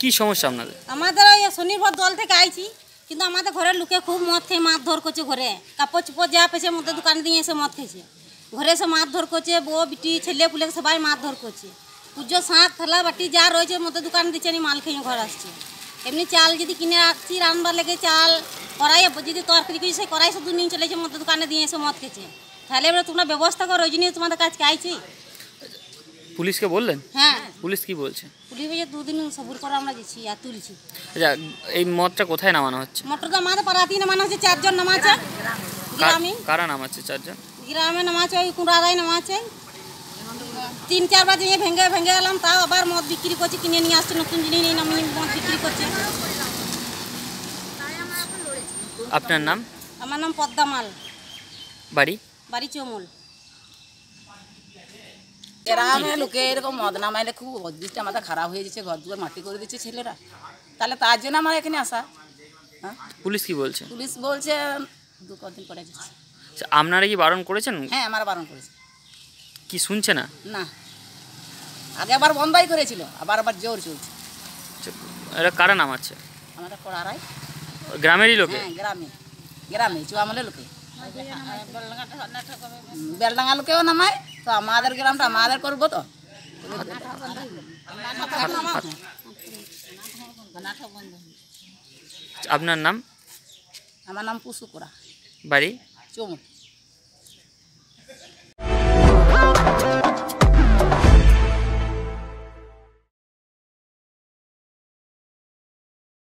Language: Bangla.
কি সমস্যা আপনাদের আমাদের ওই শনিবার দল থেকে আইছি কিন্তু আমাদের ঘরের লোকে খুব মদ খেয়ে মাছ ধর করছে ঘরে কাপড় চোপড় যা পেয়েছে মধ্যে দোকানে দিয়ে এসে মদ খেয়েছে ঘরে এসে ধর করছে বউ বিটি ছেলে পুলে সবাই ধর করছে পুজো শাঁখ থালা বাটি যা রয়েছে মধ্যে দোকানে দিচ্ছে আমি মাল খেয়ে ঘর আসছে এমনি চাল যদি কিনে রাখছি রান্নার লেগে চাল কড়াই যদি তরকারি কিছু সে কড়াই শুধু নিয়ে চলেছে মধ্যে দোকানে দিয়ে এসে মদ খেয়েছে তাহলে এবার তোমরা ব্যবস্থা করো ওই জন্য তোমাদের কাছে আইছি পুলিশকে বললেন হ্যাঁ পুলিশ কি বলছে পুলিশ বলছে দুদিন সবুর করে আমরা গেছি আর তুলছি আচ্ছা এই মদটা কোথায় নামানো হচ্ছে মদটা আমাদের পাড়াতেই নামানো হচ্ছে চারজন নামাচ্ছে গ্রামে কারা নামাচ্ছে চারজন গ্রামে নামাচ্ছে ওই কুড়ারাই নামাচ্ছে তিন চারবার দিয়ে ভেঙে ভেঙে গেলাম তাও আবার মদ বিক্রি করছে কিনে নিয়ে আসছে নতুন জিনিস নিয়ে নামিয়ে মদ বিক্রি করছে আপনার নাম আমার নাম পদ্মামাল বাড়ি বাড়ি চমল গ্রামে লোকে এরকম মদ নামাইলে খুব অদৃষ্টটা মাথা খারাপ হয়ে যাচ্ছে ঘর দুয়ার মাটি করে দিচ্ছে ছেলেরা তাহলে তার জন্য আমার এখানে আসা হ্যাঁ পুলিশ কি বলছে পুলিশ বলছে দু কদিন পরে যাচ্ছে আচ্ছা, আপনারা কি বারণ করেছেন হ্যাঁ আমার বারণ করেছে কি শুনছে না না আগে আবার বন্ধাই করেছিল আবার আবার জোর চলছে এটা আচ্ছা, কারা আছে আমাদের পড়ারাই গ্রামেরই লোকে হ্যাঁ গ্রামে গ্রামে চুয়ামলের লোকে বেলডাঙ্গা লোকেও নামায় তো আমাদের গ্রামটা আমাদের করবো তো আপনার নাম আমার নাম পুসুকুরা বাড়ি চমুক